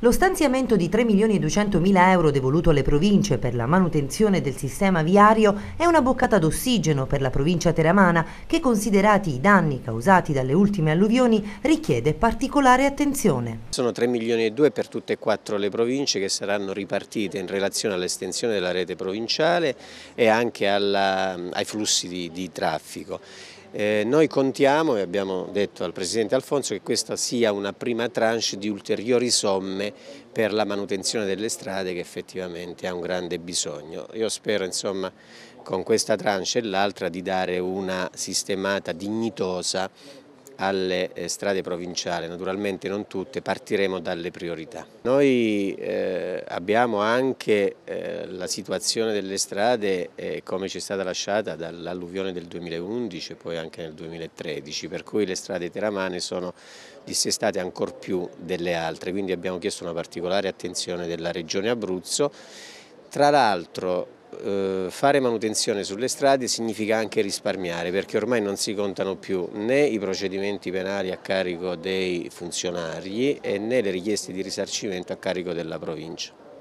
Lo stanziamento di 3 milioni e 200 mila euro devoluto alle province per la manutenzione del sistema viario è una boccata d'ossigeno per la provincia teramana che, considerati i danni causati dalle ultime alluvioni, richiede particolare attenzione. Sono 3 milioni e 2 per tutte e quattro le province che saranno ripartite in relazione all'estensione della rete provinciale e anche alla, ai flussi di, di traffico. Eh, noi contiamo e abbiamo detto al Presidente Alfonso che questa sia una prima tranche di ulteriori somme per la manutenzione delle strade che effettivamente ha un grande bisogno. Io spero insomma con questa tranche e l'altra di dare una sistemata dignitosa alle eh, strade provinciali, naturalmente non tutte, partiremo dalle priorità. Noi eh, abbiamo anche eh, la situazione delle strade eh, come ci è stata lasciata dall'alluvione del 2011 e poi anche nel 2013, per cui le strade teramane sono dissestate ancor più delle altre, quindi abbiamo chiesto una particolare attenzione della Regione Abruzzo tra l'altro eh, fare manutenzione sulle strade significa anche risparmiare perché ormai non si contano più né i procedimenti penali a carico dei funzionari né le richieste di risarcimento a carico della provincia.